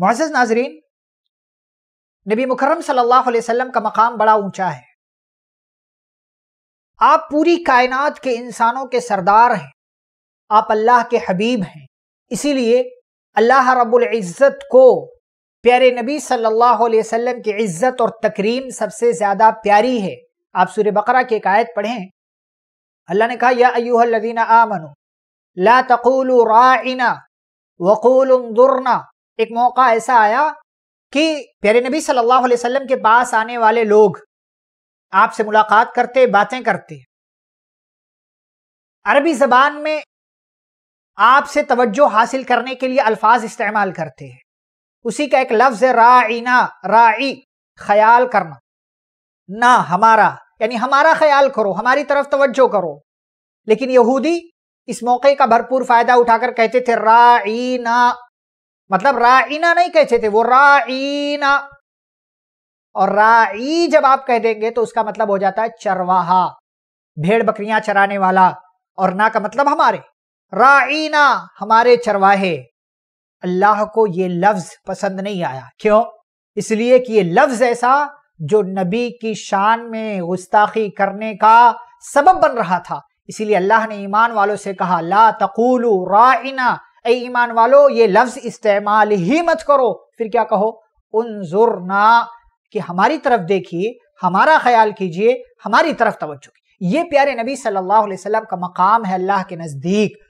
Moz नाजरीन नबी मुकरम सल्लल्लाहु अलैहि वसल्लम का मकाम बड़ा ऊंचा है आप पूरी कायनात के इंसानों के सरदार हैं आप अल्लाह के हबीब हैं इसीलिए अल्लाह रब्बुल इज़्ज़त को प्यारे नबी सल्लल्लाहु अलैहि वसल्लम की इज़्ज़त और तकरीम सबसे ज़्यादा प्यारी है आप सूर्य बकरा की एक आयत पढ़ें अल्लाह ने कहा या अयूहल्लदीना आमनो ला तकूलु राइना वकूल दुरना एक मौका ऐसा आया कि प्यारे नबी सल्लल्लाहु अलैहि वसल्लम के पास आने वाले लोग आपसे मुलाकात करते बातें करते अरबी जबान में आपसे तवज्जो हासिल करने के लिए अल्फाज इस्तेमाल करते हैं उसी का एक लफ्ज है राइना राई ख्याल करना ना हमारा यानी हमारा ख्याल करो हमारी तरफ तवज्जो करो लेकिन यहूदी इस मौके का भरपूर फायदा उठाकर कहते थे राइना मतलब राइना नहीं कहते थे वो राइना और राई जब आप कह देंगे तो उसका मतलब हो जाता है चरवाहा भेड़ बकरियां चराने वाला और ना का मतलब हमारे राइना हमारे चरवाहे अल्लाह को ये लफ्ज पसंद नहीं आया क्यों इसलिए कि ये लफ्ज ऐसा जो नबी की शान में गुस्ताखी करने का सबब बन रहा था इसीलिए अल्लाह ने ईमान वालों से कहा ला तकुलू राइना ए ईमान वालो ये लफ्ज इस्तेमाल ही मत करो फिर क्या कहो ना कि हमारी तरफ देखिए हमारा ख्याल कीजिए हमारी तरफ तवज्जो ये प्यारे नबी सल्लल्लाहु अलैहि वसल्लम का मकाम है अल्लाह के नज़दीक